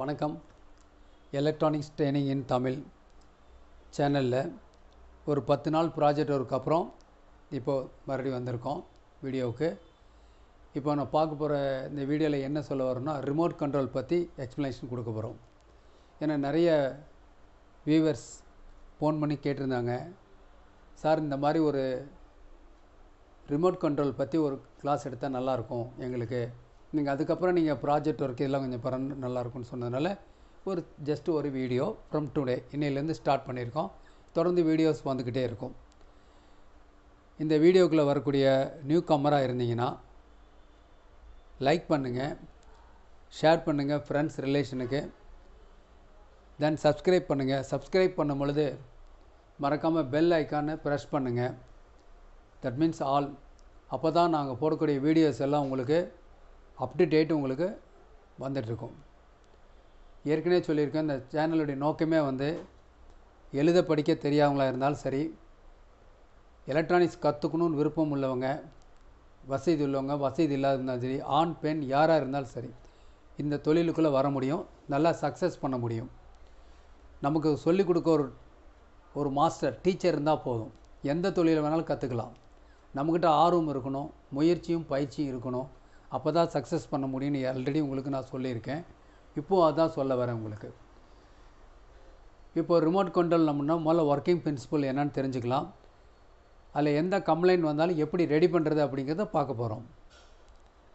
வணக்கம் electronics training இன் தமிழ் சேனலில் ஒரு பத்து நாள் ப்ராஜெக்ட் ஒர்க் அப்புறம் இப்போது மறுபடி வந்திருக்கோம் வீடியோவுக்கு இப்போ நான் பார்க்க போகிற இந்த வீடியோவில் என்ன சொல்ல வரோம்னா ரிமோட் கண்ட்ரோல் பற்றி எக்ஸ்ப்ளனேஷன் கொடுக்க போகிறோம் ஏன்னா நிறைய வியூவர்ஸ் ஃபோன் பண்ணி கேட்டிருந்தாங்க சார் இந்த மாதிரி ஒரு ரிமோட் கண்ட்ரோல் பற்றி ஒரு கிளாஸ் எடுத்தால் நல்லாயிருக்கும் எங்களுக்கு நீங்கள் அதுக்கப்புறம் நீங்கள் ப்ராஜெக்ட் ஒர்க் இதெல்லாம் கொஞ்சம் பரன் நல்லாயிருக்கும்னு சொன்னதுனால ஒரு ஜஸ்ட் ஒரு வீடியோ ஃப்ரம் டுடே இன்னையிலேருந்து ஸ்டார்ட் பண்ணியிருக்கோம் தொடர்ந்து வீடியோஸ் வந்துக்கிட்டே இருக்கும் இந்த வீடியோக்குள்ளே வரக்கூடிய நியூ கம்மராக இருந்தீங்கன்னா லைக் பண்ணுங்கள் ஷேர் பண்ணுங்கள் ஃப்ரெண்ட்ஸ் ரிலேஷனுக்கு தென் சப்ஸ்கிரைப் பண்ணுங்கள் சப்ஸ்கிரைப் பண்ணும் பொழுது மறக்காமல் பெல் ஐக்கானை ப்ரெஷ் பண்ணுங்கள் தட் மீன்ஸ் ஆல் அப்போ தான் நாங்கள் போடக்கூடிய வீடியோஸ் எல்லாம் உங்களுக்கு அப் டேட்டு உங்களுக்கு வந்துட்டுருக்கும் ஏற்கனவே சொல்லியிருக்கேன் இந்த சேனலுடைய நோக்கமே வந்து எழுத படிக்க தெரியாதவங்களா இருந்தாலும் சரி எலக்ட்ரானிக்ஸ் கற்றுக்கணும்னு விருப்பம் உள்ளவங்க வசதி உள்ளவங்க வசதி இல்லாத இருந்தாலும் சரி ஆண் பெண் யாராக இருந்தாலும் சரி இந்த தொழிலுக்குள்ளே வர முடியும் நல்லா சக்ஸஸ் பண்ண முடியும் நமக்கு சொல்லிக் கொடுக்க ஒரு ஒரு மாஸ்டர் டீச்சர் இருந்தால் போதும் எந்த தொழில் வேணாலும் கற்றுக்கலாம் நம்மக்கிட்ட ஆர்வம் இருக்கணும் முயற்சியும் பயிற்சியும் இருக்கணும் அப்போ தான் சக்ஸஸ் பண்ண முடியும்னு ஆல்ரெடி உங்களுக்கு நான் சொல்லியிருக்கேன் இப்போது அதான் சொல்ல வரேன் உங்களுக்கு இப்போ ரிமோட் கண்ட்ரோல் நம்மனா முதல்ல ஒர்க்கிங் பிரின்சிபல் என்னன்னு தெரிஞ்சுக்கலாம் அதில் எந்த கம்ப்ளைண்ட் வந்தாலும் எப்படி ரெடி பண்ணுறது அப்படிங்கிறத பார்க்க போகிறோம்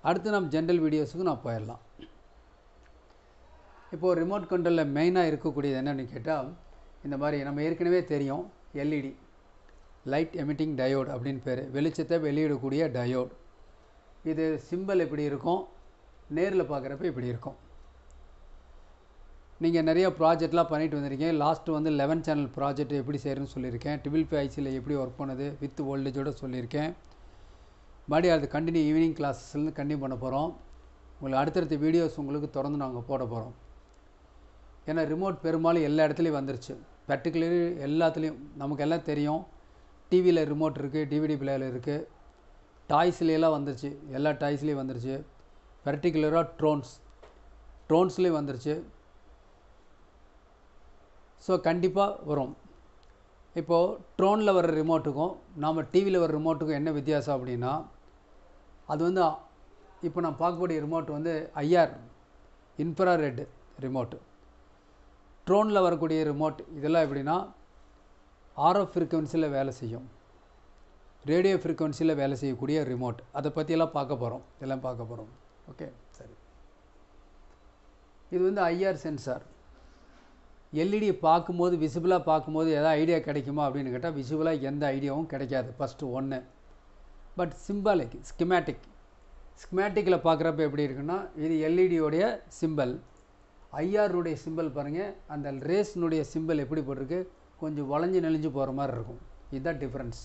அடுத்து நம்ம ஜென்ரல் வீடியோஸுக்கு நான் போயிடலாம் இப்போது ரிமோட் கண்ட்ரோலில் மெயினாக இருக்கக்கூடியது என்னென்னு கேட்டால் இந்த மாதிரி நம்ம ஏற்கனவே தெரியும் எல்இடி லைட் எமிட்டிங் டயோட் அப்படின்னு பேர் வெளிச்சத்தை வெளியிடக்கூடிய டயோட் இது சிம்பிள் எப்படி இருக்கும் நேரில் பார்க்குறப்ப இப்படி இருக்கும் நீங்கள் நிறைய ப்ராஜெக்ட்லாம் பண்ணிட்டு வந்திருக்கீங்க லாஸ்ட்டு வந்து லெவன் சேனல் ப்ராஜெக்ட் எப்படி செய்கிறேன்னு சொல்லியிருக்கேன் பி ஐசியில் எப்படி ஒர்க் பண்ணுது வித் ஓல்டேஜோடு சொல்லியிருக்கேன் மறுபடியும் அது கண்டினியூ ஈவினிங் கிளாஸஸ்லேருந்து கண்டினியூ பண்ண போகிறோம் உங்களுக்கு அடுத்தடுத்த வீடியோஸ் உங்களுக்கு தொடர்ந்து நாங்கள் போட போகிறோம் ஏன்னா ரிமோட் பெரும்பாலும் எல்லா இடத்துலையும் வந்துருச்சு பர்டிகுலர் எல்லாத்துலேயும் நமக்கு எல்லாம் தெரியும் டிவியில் ரிமோட் இருக்குது டிவிடி பிளேயர் இருக்குது டாய்ஸ்லேலாம் வந்துருச்சு எல்லா டாய்ஸ்லேயும் வந்துருச்சு பர்டிகுலராக ட்ரோன்ஸ் ட்ரோன்ஸ்லேயும் வந்துருச்சு ஸோ கண்டிப்பாக வரும் இப்போது ட்ரோனில் வர ரிமோட்டுக்கும் நாம் டிவியில் வர ரிமோட்டுக்கும் என்ன வித்தியாசம் அப்படின்னா அது வந்து இப்போ நான் பார்க்கக்கூடிய ரிமோட் வந்து ஐஆர் ரெட் ரிமோட்டு ட்ரோனில் வரக்கூடிய ரிமோட் இதெல்லாம் எப்படின்னா ஆர்எஃப் ஃப்ரீக்குவென்சியில் வேலை செய்யும் ரேடியோ ஃப்ரீக்வன்சியில் வேலை செய்யக்கூடிய ரிமோட் அதை பற்றியெல்லாம் பார்க்க போகிறோம் இதெல்லாம் பார்க்க போகிறோம் ஓகே சரி இது வந்து ஐஆர் சென்சார் எல்இடி பார்க்கும்போது விசிபிளாக பார்க்கும்போது எதாவது ஐடியா கிடைக்குமா அப்படின்னு கேட்டால் விசிபிளாக எந்த ஐடியாவும் கிடைக்காது ஃபஸ்ட்டு ஒன்று பட் சிம்பாலிக் ஸ்கிமேட்டிக் ஸ்கிமேட்டிக்கில் பார்க்குறப்ப எப்படி இருக்குன்னா இது எல்இடியோடைய e சிம்பிள் ஐஆருடைய சிம்பிள் பாருங்கள் அந்த ரேஸ்னுடைய சிம்பிள் எப்படி போட்டிருக்கு கொஞ்சம் வளைஞ்சு நெளிஞ்சு போகிற மாதிரி இருக்கும் இதுதான் டிஃப்ரென்ஸ்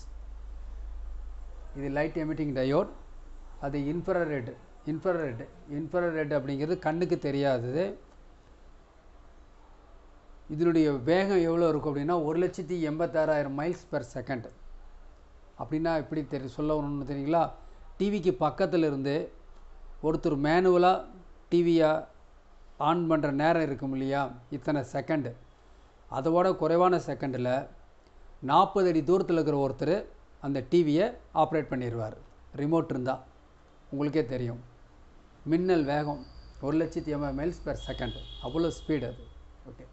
இது லைட் எமிட்டிங் டயோட் அது இன்ஃப்ராரெட் இன்ஃப்ராரெட் இன்ஃப்ராரெட் அப்படிங்கிறது கண்ணுக்கு தெரியாதது இதனுடைய வேகம் எவ்வளோ இருக்கும் அப்படின்னா ஒரு லட்சத்தி எண்பத்தாறாயிரம் மைல்ஸ் பெர் செகண்ட் அப்படின்னா எப்படி தெரி சொல்லணும்னு தெரியுங்களா டிவிக்கு பக்கத்தில் இருந்து ஒருத்தர் மேனுவலாக டிவியை ஆன் பண்ணுற நேரம் இருக்கும் இல்லையா இத்தனை செகண்டு அதோட குறைவான செகண்டில் நாற்பது அடி தூரத்தில் இருக்கிற ஒருத்தர் அந்த டிவியை ஆப்ரேட் பண்ணிடுவார் ரிமோட் இருந்தால் உங்களுக்கே தெரியும் மின்னல் வேகம் ஒரு லட்சத்தி எண்பது மைல்ஸ் பெர் செகண்ட் அவ்வளோ ஸ்பீடு அது ஓகே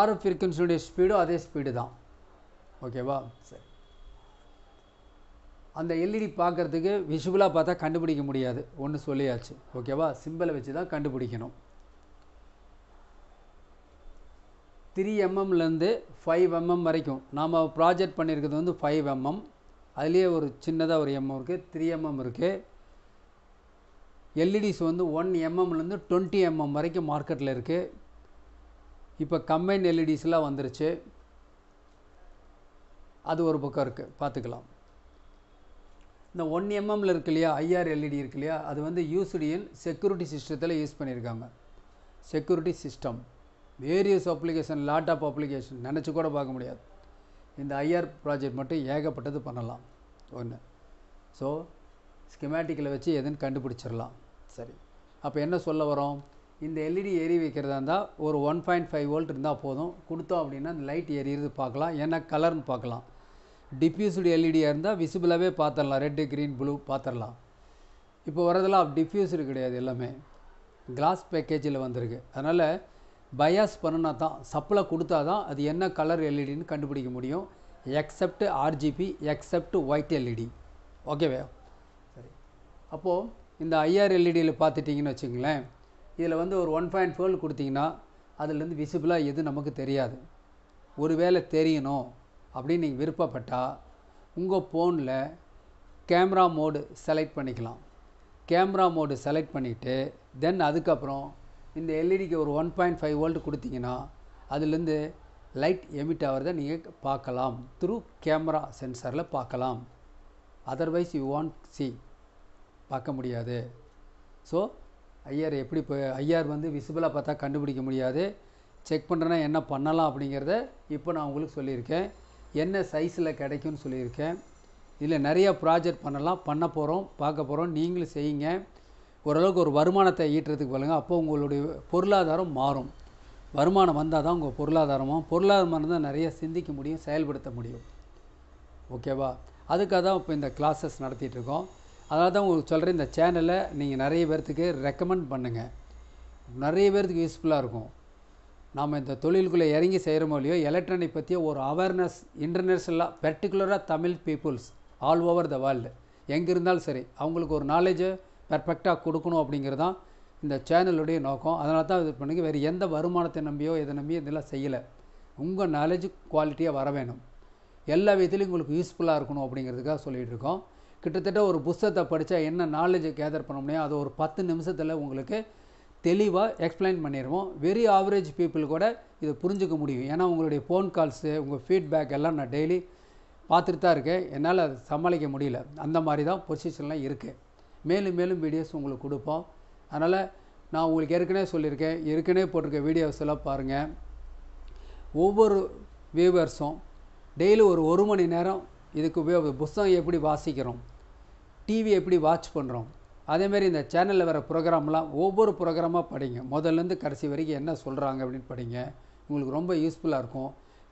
ஆர்எஃப் ஃப்ரீக்குவன்சியுடைய ஸ்பீடும் அதே ஸ்பீடு தான் ஓகேவா சரி அந்த எல்இடி e பார்க்குறதுக்கு விஷுவலாக பார்த்தா கண்டுபிடிக்க முடியாது ஒன்று சொல்லியாச்சு ஓகேவா சிம்பிளை வச்சு தான் கண்டுபிடிக்கணும் த்ரீ எம்எம்லேருந்து ஃபைவ் எம்எம் வரைக்கும் நாம் ப்ராஜெக்ட் பண்ணியிருக்கிறது வந்து ஃபைவ் எம்எம் அதுலேயே ஒரு சின்னதாக ஒரு எம்எம் இருக்குது த்ரீ எம்எம் இருக்குது எல்இடிஸ் e வந்து ஒன் எம்எம்லேருந்து டுவெண்ட்டி எம்எம் வரைக்கும் மார்க்கெட்டில் இருக்குது இப்போ கம்பைன் எல்இடிஸ்லாம் e வந்துருச்சு அது ஒரு பக்கம் இருக்குது பார்த்துக்கலாம் இந்த ஒன் எம்எம்மில் இருக்கு இல்லையா ஐஆர் எல்இடி e இருக்கு இல்லையா அது வந்து யூசிடியின் செக்யூரிட்டி சிஸ்டத்தில் யூஸ் பண்ணியிருக்காங்க security system various application lot of application நினச்சி கூட பார்க்க முடியாது இந்த ஐஆர் ப்ராஜெக்ட் மட்டும் ஏகப்பட்டது பண்ணலாம் ஒன்று ஸோ ஸ்கிமேட்டிக்கில் வச்சு எதுன்னு கண்டுபிடிச்சிடலாம் சரி அப்போ என்ன சொல்ல வரோம் இந்த எல்இடி e எரி வைக்கிறதா இருந்தால் ஒரு ஒன் பாயிண்ட் ஃபைவ் வோல்ட் இருந்தால் போதும் கொடுத்தோம் அப்படின்னா அந்த லைட் எரியிறது பார்க்கலாம் ஏன்னா கலர்னு பார்க்கலாம் டிஃப்யூஸ்டு எல்இடியாக இருந்தால் விசிபிளாகவே பார்த்துடலாம் ரெட்டு க்ரீன் ப்ளூ பார்த்துடலாம் இப்போ வரதெல்லாம் டிஃப்யூஸ்டு கிடையாது எல்லாமே கிளாஸ் பேக்கேஜில் வந்திருக்கு அதனால் பயாஸ் பண்ணினா தான் சப்ளை கொடுத்தா தான் அது என்ன கலர் எல்இடின்னு e கண்டுபிடிக்க முடியும் except RGB except white LED ஓகேவே சரி அப்போது இந்த ஐஆர் எல்இடியில் e பார்த்துட்டிங்கன்னு வச்சுங்களேன் இதில் வந்து ஒரு ஒன் பாயிண்ட் ஃபோர் கொடுத்தீங்கன்னா அதுலேருந்து விசிபிளாக எது நமக்கு தெரியாது ஒருவேளை தெரியணும் அப்படின்னு நீங்கள் விருப்பப்பட்டால் உங்கள் ஃபோனில் கேமரா மோடு செலக்ட் பண்ணிக்கலாம் கேமரா மோடு செலக்ட் பண்ணிவிட்டு தென் அதுக்கப்புறம் இந்த எல்இடிக்கு e ஒரு ஒன் பாயிண்ட் ஃபைவ் வோல்ட் கொடுத்தீங்கன்னா அதுலேருந்து லைட் எமிட் ஆகிறத நீங்கள் பார்க்கலாம் த்ரூ கேமரா சென்சரில் பார்க்கலாம் அதர்வைஸ் யூ வாண்ட் சி பார்க்க முடியாது ஸோ ஐயர் எப்படி இப்போ ஐயார் வந்து விசிபிளாக பார்த்தா கண்டுபிடிக்க முடியாது செக் பண்ணுறேன்னா என்ன பண்ணலாம் அப்படிங்கிறத இப்போ நான் உங்களுக்கு சொல்லியிருக்கேன் என்ன சைஸில் கிடைக்கும்னு சொல்லியிருக்கேன் இதில் நிறையா ப்ராஜெக்ட் பண்ணலாம் பண்ண போகிறோம் பார்க்க போகிறோம் நீங்களும் செய்யுங்க ஓரளவுக்கு ஒரு வருமானத்தை ஈட்டுறதுக்கு பாருங்கள் அப்போ உங்களுடைய பொருளாதாரம் மாறும் வருமானம் வந்தால் தான் உங்கள் பொருளாதாரமும் பொருளாதாரம் தான் நிறைய சிந்திக்க முடியும் செயல்படுத்த முடியும் ஓகேவா அதுக்காக தான் இப்போ இந்த கிளாஸஸ் நடத்திட்டுருக்கோம் அதனால தான் உங்களுக்கு சொல்கிற இந்த சேனலை நீங்கள் நிறைய பேர்த்துக்கு ரெக்கமெண்ட் பண்ணுங்கள் நிறைய பேர்த்துக்கு யூஸ்ஃபுல்லாக இருக்கும் நாம் இந்த தொழிலுக்குள்ளே இறங்கி செய்கிறோமோ இல்லையோ எலக்ட்ரானிக் பற்றிய ஒரு அவேர்னஸ் இன்டர்நேஷ்னலாக பர்டிகுலராக Tamil peoples all over the world எங்கே இருந்தாலும் சரி அவங்களுக்கு ஒரு நாலேஜை பர்ஃபெக்டாக கொடுக்கணும் அப்படிங்கிறது தான் இந்த சேனலுடைய நோக்கம் அதனால தான் இது பண்ணுங்க வேறு எந்த வருமானத்தை நம்பியோ எதை நம்பியோ இதெல்லாம் செய்யலை உங்கள் நாலேஜ் குவாலிட்டியாக வர வேணும் எல்லா விதத்துலையும் உங்களுக்கு யூஸ்ஃபுல்லாக இருக்கணும் அப்படிங்கிறதுக்காக சொல்லிகிட்டு இருக்கோம் கிட்டத்தட்ட ஒரு புஸ்தகத்தை படித்தா என்ன நாலேஜை கேதர் பண்ண முடியும் அது ஒரு பத்து நிமிஷத்தில் உங்களுக்கு தெளிவாக எக்ஸ்பிளைன் பண்ணிடுவோம் வெரி ஆவரேஜ் பீப்புள் கூட இதை புரிஞ்சுக்க முடியும் ஏன்னா உங்களுடைய ஃபோன் கால்ஸு உங்கள் ஃபீட்பேக் எல்லாம் நான் டெய்லி பார்த்துட்டு தான் இருக்கேன் என்னால் அதை சமாளிக்க முடியல அந்த மாதிரி தான் பொசிஷன்லாம் இருக்குது மேலும் மேலும் வீடியோஸ் உங்களுக்கு கொடுப்போம் அதனால் நான் உங்களுக்கு ஏற்கனவே சொல்லியிருக்கேன் ஏற்கனவே போட்டிருக்க வீடியோஸ் எல்லாம் பாருங்கள் ஒவ்வொரு வியூவர்ஸும் டெய்லி ஒரு ஒரு மணி நேரம் இதுக்கு உபயோக புஸ்தகம் எப்படி வாசிக்கிறோம் டிவி எப்படி வாட்ச் பண்ணுறோம் அதேமாரி இந்த சேனலில் வர ப்ரோக்ராம்லாம் ஒவ்வொரு ப்ரோக்ராமாக படிங்க முதல்லேருந்து கடைசி வரைக்கும் என்ன சொல்கிறாங்க அப்படின்னு படிங்க உங்களுக்கு ரொம்ப யூஸ்ஃபுல்லாக இருக்கும்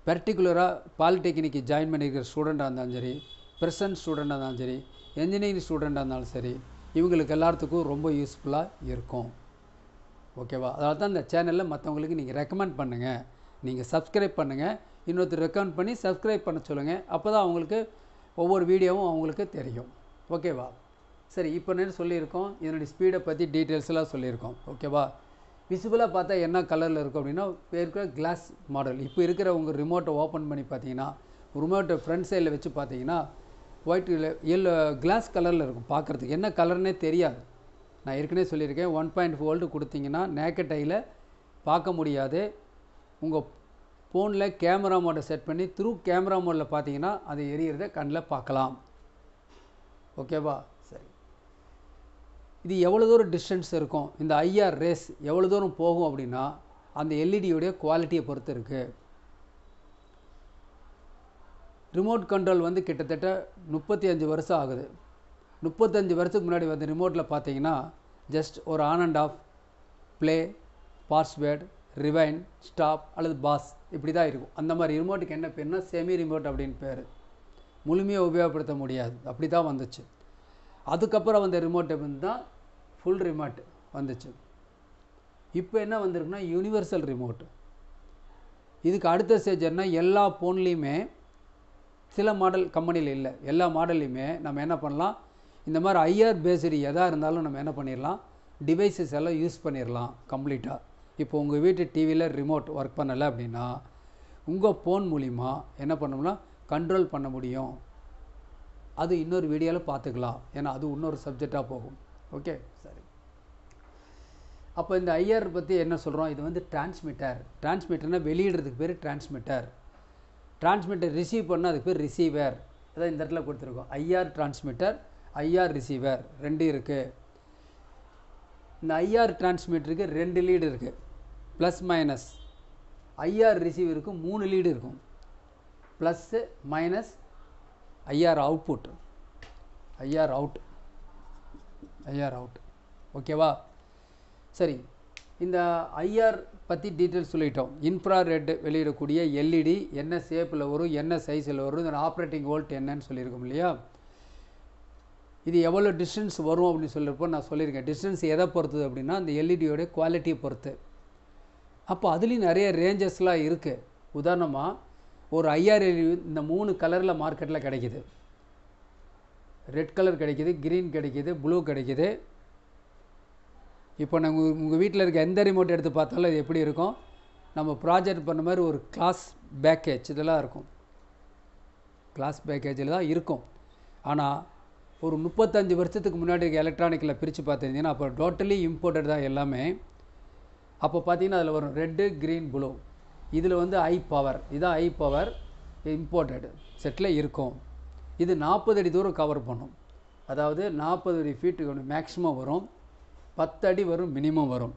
பர்டிகுலராக பாலிடெக்னிக்கு ஜாயின் பண்ணியிருக்கிற ஸ்டூடெண்ட்டாக இருந்தாலும் சரி ப்ரெசன்ட் ஸ்டூடெண்ட்டாக இருந்தாலும் சரி என்ஜினியரிங் ஸ்டூடெண்ட்டாக இருந்தாலும் சரி இவங்களுக்கு எல்லாத்துக்கும் ரொம்ப யூஸ்ஃபுல்லாக இருக்கும் ஓகேவா அதனால தான் இந்த சேனலில் மற்றவங்களுக்கு நீங்கள் ரெக்கமெண்ட் பண்ணுங்கள் நீங்கள் சப்ஸ்கிரைப் பண்ணுங்கள் இன்னொருத்தர் ரெக்கமெண்ட் பண்ணி சப்ஸ்கிரைப் பண்ண சொல்லுங்கள் அப்போ தான் அவங்களுக்கு ஒவ்வொரு வீடியோவும் அவங்களுக்கு தெரியும் ஓகேவா சரி இப்போ நேரம் சொல்லியிருக்கோம் இதனுடைய ஸ்பீடை பற்றி டீட்டெயில்ஸ்லாம் சொல்லியிருக்கோம் ஓகேவா விசிபிளாக பார்த்தா என்ன கலரில் இருக்கும் அப்படின்னா இருக்கிற கிளாஸ் மாடல் இப்போ இருக்கிற உங்கள் ரிமோட்டை ஓப்பன் பண்ணி பார்த்தீங்கன்னா ரிமோட்டை ஃப்ரண்ட் சைடில் வச்சு பார்த்தீங்கன்னா ஒயிட் எல்லோ கிளாஸ் கலரில் இருக்கும் பார்க்குறதுக்கு என்ன கலர்னே தெரியாது நான் ஏற்கனவே சொல்லியிருக்கேன் ஒன் பாயிண்ட் ஃபோல்டு கொடுத்தீங்கன்னா நேக்கட்டையில் பார்க்க முடியாது உங்கள் ஃபோனில் கேமரா மோடை செட் பண்ணி த்ரூ கேமரா மோடில் பார்த்தீங்கன்னா அது எரியறத கண்ணில் பார்க்கலாம் ஓகேவா சரி இது எவ்வளோ தூரம் டிஸ்டன்ஸ் இருக்கும் இந்த ஐஆர் ரேஸ் எவ்வளோ தூரம் போகும் அப்படின்னா அந்த எல்இடியோடைய e குவாலிட்டியை பொறுத்து இருக்குது ரிமோட் கண்ட்ரோல் வந்து கிட்டத்தட்ட முப்பத்தி அஞ்சு வருஷம் ஆகுது முப்பத்தஞ்சு வருஷத்துக்கு முன்னாடி வந்து ரிமோட்டில் பார்த்தீங்கன்னா ஜஸ்ட் ஒரு on and off play password rewind stop அல்லது பாஸ் இப்படி தான் இருக்கும் அந்த மாதிரி ரிமோட்டுக்கு என்ன பேர்னா செமி ரிமோட் அப்படின்னு பேர் முழுமையாக உபயோகப்படுத்த முடியாது அப்படி தான் வந்துச்சு அதுக்கப்புறம் வந்த ரிமோட் தான் ஃபுல் ரிமோட் வந்துச்சு இப்போ என்ன வந்திருக்குன்னா யூனிவர்சல் ரிமோட் இதுக்கு அடுத்த ஸ்டேஜ் என்ன எல்லா ஃபோன்லேயுமே சில மாடல் கம்பெனியில் இல்லை எல்லா மாடல்லையுமே நம்ம என்ன பண்ணலாம் இந்த மாதிரி ஐஆர் பேசரி எதாக இருந்தாலும் நம்ம என்ன பண்ணிடலாம் டிவைசஸ் எல்லாம் யூஸ் பண்ணிடலாம் கம்ப்ளீட்டாக இப்போ உங்கள் வீட்டு டிவியில் ரிமோட் ஒர்க் பண்ணலை அப்படின்னா உங்கள் ஃபோன் மூலிமா என்ன பண்ணோம்னா கண்ட்ரோல் பண்ண முடியும் அது இன்னொரு வீடியோவில் பார்த்துக்கலாம் ஏன்னா அது இன்னொரு சப்ஜெக்டாக போகும் ஓகே சரி அப்போ இந்த ஐஆர் பற்றி என்ன சொல்கிறோம் இது வந்து டிரான்ஸ்மிட்டர் டிரான்ஸ்மிட்டர்னால் வெளியிடுறதுக்கு பேர் டிரான்ஸ்மிட்டர் டிரான்ஸ்மிட்டர் ரிசீவ் பண்ணால் அதுக்கு பேர் ரிசீவர் அதான் இந்த இடத்துல கொடுத்துருக்கோம் ஐஆர் டிரான்ஸ்மிட்டர் ஐஆர் ரிசீவர் ரெண்டு இருக்குது இந்த ஐஆர் டிரான்ஸ்மிட்டருக்கு ரெண்டு லீடு இருக்குது ப்ளஸ் மைனஸ் ஐஆர் ரிசீவருக்கு மூணு லீடு இருக்கும் plus minus IR output IR out IR out ஓகேவா சரி இந்த ஐஆர் பற்றி டீட்டெயில்ஸ் சொல்லிட்டோம் ரெட் வெளியிடக்கூடிய எல்இடி என்ன ஷேப்பில் வரும் என்ன சைஸில் வரும் இந்த ஆப்ரேட்டிங் வோல்ட் என்னன்னு சொல்லியிருக்கோம் இல்லையா இது எவ்வளோ டிஸ்டன்ஸ் வரும் அப்படின்னு சொல்லியிருப்போம் நான் சொல்லியிருக்கேன் டிஸ்டன்ஸ் எதை பொறுத்து அப்படின்னா அந்த எல்இடியோடைய குவாலிட்டியை பொறுத்து அப்போ அதுலேயும் நிறைய ரேஞ்சஸ்லாம் இருக்குது உதாரணமாக ஒரு எல்இடி இந்த மூணு கலரில் மார்க்கெட்டில் கிடைக்கிது ரெட் கலர் கிடைக்கிது க்ரீன் கிடைக்கிது ப்ளூ கிடைக்கிது இப்போ நாங்கள் உங்கள் வீட்டில் இருக்க எந்த ரிமோட் எடுத்து பார்த்தாலும் அது எப்படி இருக்கும் நம்ம ப்ராஜெக்ட் பண்ண மாதிரி ஒரு கிளாஸ் பேக்கேஜ் இதெல்லாம் இருக்கும் கிளாஸ் பேக்கேஜில் தான் இருக்கும் ஆனால் ஒரு முப்பத்தஞ்சு வருஷத்துக்கு முன்னாடி எலக்ட்ரானிக்கில் பிரித்து பார்த்துருந்தீங்கன்னா அப்போ டோட்டலி இம்போர்ட்டட் தான் எல்லாமே அப்போ பார்த்தீங்கன்னா அதில் வரும் ரெட்டு க்ரீன் ப்ளூ இதில் வந்து ஐ பவர் இதான் ஐ பவர் இம்போர்ட்டடு செட்டில் இருக்கும் இது நாற்பது அடி தூரம் கவர் பண்ணும் அதாவது நாற்பது அடி ஃபீட்டுக்கு மேக்ஸிமம் வரும் பத்தடி வரும் மினிமம் வரும்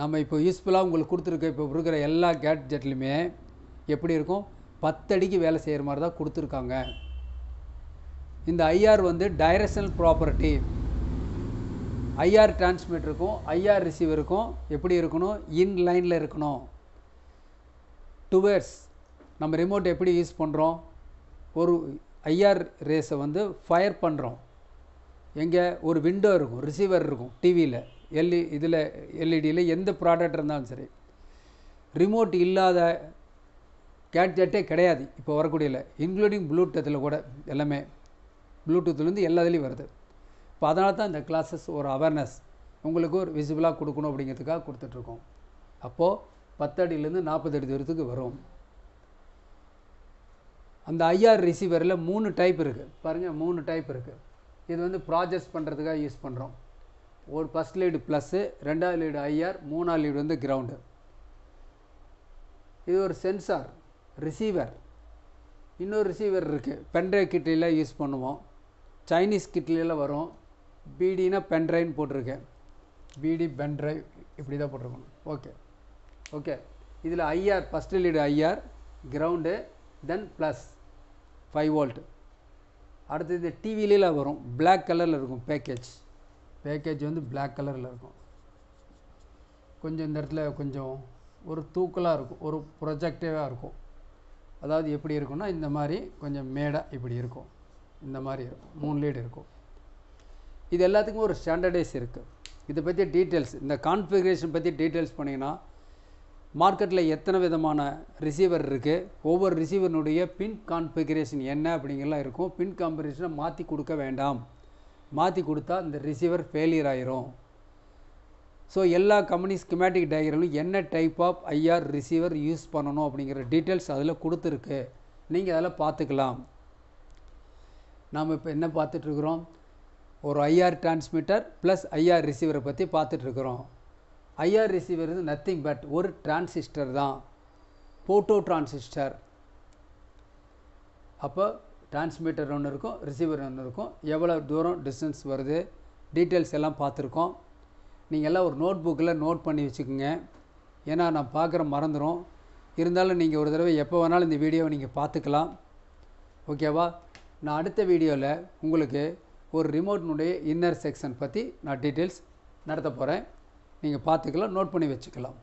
நம்ம இப்போ யூஸ்ஃபுல்லாக உங்களுக்கு கொடுத்துருக்க இப்போ இருக்கிற எல்லா கேட்ஜெட்லையுமே எப்படி இருக்கும் பத்தடிக்கு வேலை செய்கிற மாதிரி தான் கொடுத்துருக்காங்க இந்த ஐஆர் வந்து டைரக்ஷனல் ப்ராப்பர்ட்டி ஐஆர் டிரான்ஸ்மிட்டருக்கும் ஐஆர் ரிசீவருக்கும் எப்படி இருக்கணும் இன் லைனில் இருக்கணும் டுவேர்ஸ் நம்ம ரிமோட் எப்படி யூஸ் பண்ணுறோம் ஒரு ஐஆர் ரேஸை வந்து ஃபயர் பண்ணுறோம் எங்கே ஒரு விண்டோ இருக்கும் ரிசீவர் இருக்கும் டிவியில் எல்இ இதில் எல்இடியில் எந்த ப்ராடக்ட் இருந்தாலும் சரி ரிமோட் இல்லாத கேட்ஜெட்டே கிடையாது இப்போ வரக்கூடியல இன்க்ளூடிங் ப்ளூடூத்தில் கூட எல்லாமே ப்ளூடூத்துலேருந்து எல்லா இதுலேயும் வருது இப்போ அதனால தான் இந்த கிளாஸஸ் ஒரு அவேர்னஸ் உங்களுக்கு ஒரு விசிபிளாக கொடுக்கணும் அப்படிங்கிறதுக்காக கொடுத்துட்ருக்கோம் அப்போது பத்தடியிலேருந்து நாற்பது அடி தூரத்துக்கு வரும் அந்த ஐஆர் ரிசீவரில் மூணு டைப் இருக்குது பாருங்கள் மூணு டைப் இருக்குது இது வந்து ப்ராஜெக்ட்ஸ் பண்ணுறதுக்காக யூஸ் பண்ணுறோம் ஒரு ஃபஸ்ட் லீடு ப்ளஸ்ஸு ரெண்டாவது லீடு ஐஆர் மூணாவது லீடு வந்து கிரவுண்டு இது ஒரு சென்சார் ரிசீவர் இன்னொரு ரிசீவர் இருக்குது பென்ட்ரைவ் கிட்லாம் யூஸ் பண்ணுவோம் சைனீஸ் கிட்லாம் வரும் பிடினா பென்ட்ரைவ்னு போட்டிருக்கேன் பிடி பென்ட்ரைவ் இப்படி தான் போட்டிருக்கணும் ஓகே ஓகே இதில் IR first lead IR ground then plus five volt அடுத்தது டிவிலேயில் வரும் பிளாக் கலரில் இருக்கும் பேக்கேஜ் பேக்கேஜ் வந்து பிளாக் கலரில் இருக்கும் கொஞ்சம் இந்த இடத்துல கொஞ்சம் ஒரு தூக்கலாக இருக்கும் ஒரு ப்ரொஜெக்டிவாக இருக்கும் அதாவது எப்படி இருக்கும்னா இந்த மாதிரி கொஞ்சம் மேடாக இப்படி இருக்கும் இந்த மாதிரி இருக்கும் மூணு லீடு இருக்கும் இது எல்லாத்துக்கும் ஒரு ஸ்டாண்டர்டைஸ் இருக்குது இதை பற்றி டீட்டெயில்ஸ் இந்த கான்ஃபிகரேஷன் பற்றி டீட்டெயில்ஸ் பண்ணிங்கன்னா மார்க்கெட்டில் எத்தனை விதமான ரிசீவர் இருக்குது ஒவ்வொரு ரிசீவரினுடைய பின் கான்ஃபிகரேஷன் என்ன அப்படிங்கலாம் இருக்கும் பின் காம்பிகரேஷனை மாற்றி கொடுக்க வேண்டாம் மாற்றி கொடுத்தா இந்த ரிசீவர் ஃபெயிலியர் ஆயிரும் ஸோ எல்லா கம்பெனி ஸ்கிமேட்டிக் டயக்ராமிலும் என்ன type of IR receiver use பண்ணணும் அப்படிங்கிற டீட்டெயில்ஸ் அதில் கொடுத்துருக்கு நீங்கள் அதில் பார்த்துக்கலாம் நாம் இப்போ என்ன பார்த்துட்ருக்குறோம் ஒரு ஐஆர் டிரான்ஸ்மிட்டர் ப்ளஸ் ஐஆர் ரிசீவரை பற்றி பார்த்துட்ருக்குறோம் ஐஆர் ரிசீவர் வந்து நத்திங் பட் ஒரு டிரான்சிஸ்டர் தான் போட்டோ டிரான்சிஸ்டர் அப்போ டிரான்ஸ்மீட்டர் ஒன்று இருக்கும் ரிசீவர் ஒன்று இருக்கும் எவ்வளோ தூரம் டிஸ்டன்ஸ் வருது டீட்டெயில்ஸ் எல்லாம் பார்த்துருக்கோம் நீங்கள் எல்லாம் ஒரு நோட் புக்கில் நோட் பண்ணி வச்சுக்கோங்க ஏன்னா நான் பார்க்குற மறந்துடும் இருந்தாலும் நீங்கள் ஒரு தடவை எப்போ வேணாலும் இந்த வீடியோவை நீங்கள் பார்த்துக்கலாம் ஓகேவா நான் அடுத்த வீடியோவில் உங்களுக்கு ஒரு ரிமோட்னுடைய இன்னர் செக்ஷன் பற்றி நான் டீட்டெயில்ஸ் நடத்த போகிறேன் நீங்கள் பார்த்துக்கலாம் நோட் பண்ணி வச்சுக்கலாம்